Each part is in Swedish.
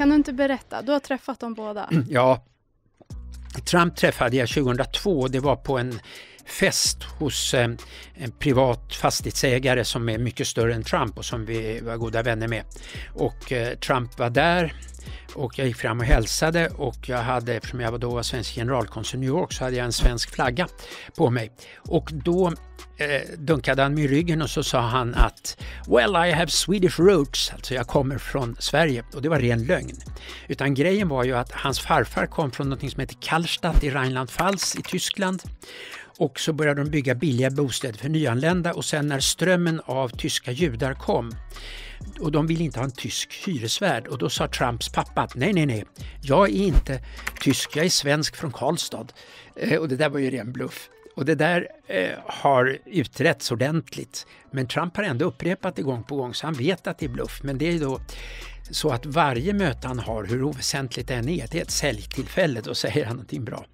Kan du inte berätta? Du har träffat dem båda. ja. Trump träffade jag 2002. Det var på en fest hos eh, en privat fastighetsägare som är mycket större än Trump och som vi var goda vänner med. Och eh, Trump var där och jag gick fram och hälsade och jag hade, eftersom jag då var svensk generalkonsul i New York, så hade jag en svensk flagga på mig. Och då eh, dunkade han mig i ryggen och så sa han att “Well, I have Swedish roots”, alltså jag kommer från Sverige. Och det var ren lögn. Utan grejen var ju att hans farfar kom från något som heter Kallstadt i Rheinland-Pfalz i Tyskland och så började de bygga billiga bostäder för nyanlända och sen när strömmen av tyska judar kom och de ville inte ha en tysk hyresvärd och då sa Trumps pappa att nej, nej, nej, jag är inte tysk, jag är svensk från Karlstad. Eh, och det där var ju ren bluff. Och det där eh, har utretts ordentligt. Men Trump har ändå upprepat det gång på gång så han vet att det är bluff. Men det är då så att varje möte han har, hur oväsentligt det än är, det är ett säljtillfälle. Då säger han någonting bra.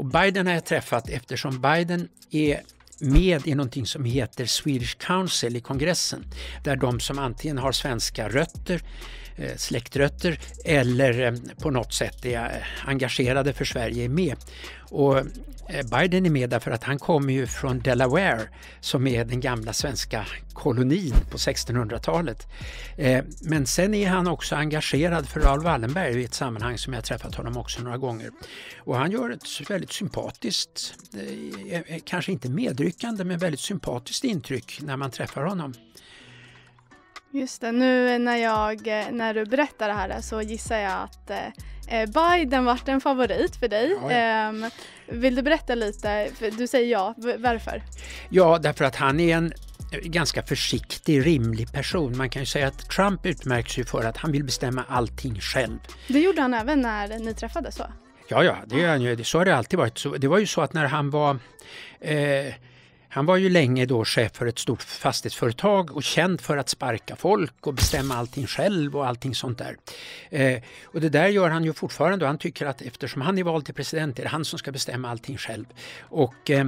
Och Biden har jag träffat eftersom Biden är med i någonting som heter Swedish Council i kongressen där de som antingen har svenska rötter Eh, släktrötter eller eh, på något sätt är eh, engagerade för Sverige är med. Och Biden är med därför att han kommer ju från Delaware som är den gamla svenska kolonin på 1600-talet. Men sen är han också engagerad för Raoul Wallenberg i ett sammanhang som jag träffat honom också några gånger. Och han gör ett väldigt sympatiskt, kanske inte medryckande, men väldigt sympatiskt intryck när man träffar honom. Just det, nu när, jag, när du berättar det här så gissar jag att eh, Biden vart en favorit för dig. Ja, ja. Ehm, vill du berätta lite? Du säger ja, varför? Ja, därför att han är en eh, ganska försiktig, rimlig person. Man kan ju säga att Trump utmärks ju för att han vill bestämma allting själv. Det gjorde han även när ni träffades? Så. Ja, ja, det, så har det alltid varit. Så, det var ju så att när han var eh, han var ju länge då chef för ett stort fastighetsföretag och känd för att sparka folk och bestämma allting själv och allting sånt där. Eh, och det där gör han ju fortfarande och han tycker att eftersom han är vald till president är det han som ska bestämma allting själv. Och eh,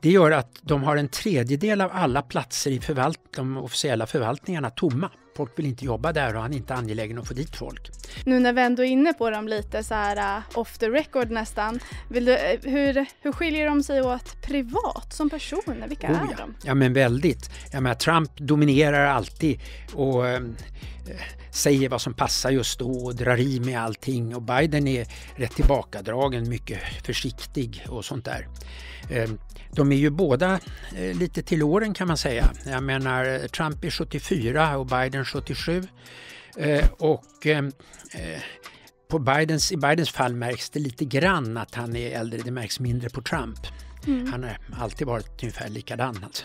det gör att de har en tredjedel av alla platser i förvalt de officiella förvaltningarna tomma. Folk vill inte jobba där och han är inte angelägen att få dit folk. Nu när vi ändå är inne på dem lite så här uh, off the record nästan. Vill du, äh, hur, hur skiljer de sig åt privat som personer? Vilka oh, är ja. de? Ja men väldigt. Jag menar, Trump dominerar alltid och uh, säger vad som passar just då och drar i med allting och Biden är rätt tillbakadragen, mycket försiktig och sånt där. De är ju båda lite till åren kan man säga. Jag menar Trump är 74 och Biden 77. Eh, och ehm, eh, på Bidens, i Bidens fall märks det lite grann att han är äldre, det märks mindre på Trump. Mm. Han har alltid varit ungefär likadan. Alltså.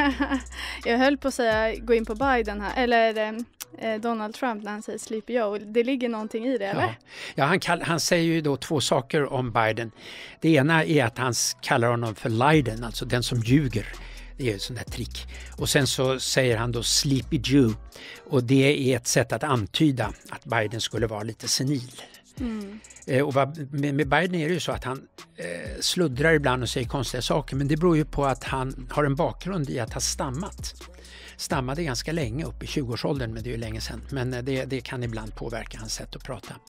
jag höll på att säga gå in på Biden här, eller ehm, eh, Donald Trump när han säger Sleepy Joe. Det ligger någonting i det, eller? Ja, ja han, kall, han säger ju då två saker om Biden. Det ena är att han kallar honom för Leiden, alltså den som ljuger. Det är ett sånt där trick. Och sen så säger han då Sleepy Jew och det är ett sätt att antyda att Biden skulle vara lite senil. Mm. Eh, och med Biden är det ju så att han eh, sluddrar ibland och säger konstiga saker men det beror ju på att han har en bakgrund i att ha stammat. Stammade ganska länge, upp i 20-årsåldern, men det är ju länge sedan. Men eh, det, det kan ibland påverka hans sätt att prata.